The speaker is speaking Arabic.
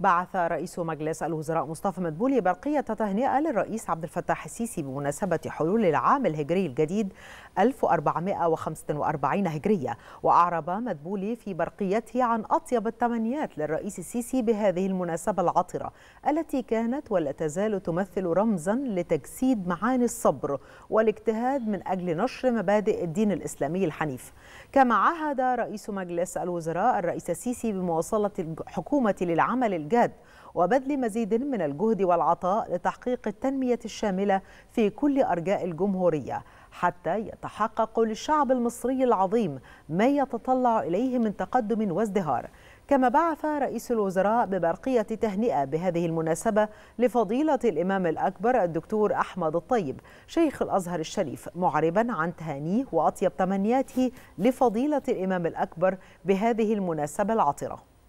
بعث رئيس مجلس الوزراء مصطفى مدبولي برقية تهنئة للرئيس عبد الفتاح السيسي بمناسبة حلول العام الهجري الجديد 1445 هجرية وأعرب مدبولي في برقيته عن أطيب التمنيات للرئيس السيسي بهذه المناسبة العطرة التي كانت ولا تزال تمثل رمزا لتجسيد معاني الصبر والاجتهاد من أجل نشر مبادئ الدين الإسلامي الحنيف كما عهد رئيس مجلس الوزراء الرئيس السيسي بمواصلة الحكومة للعمل الجاد وبذل مزيد من الجهد والعطاء لتحقيق التنمية الشاملة في كل أرجاء الجمهورية حتى يتحقق للشعب المصري العظيم ما يتطلع إليه من تقدم وازدهار كما بعث رئيس الوزراء ببرقية تهنئة بهذه المناسبة لفضيلة الإمام الأكبر الدكتور أحمد الطيب شيخ الأزهر الشريف معربا عن تهانيه وأطيب تمنياته لفضيلة الإمام الأكبر بهذه المناسبة العطرة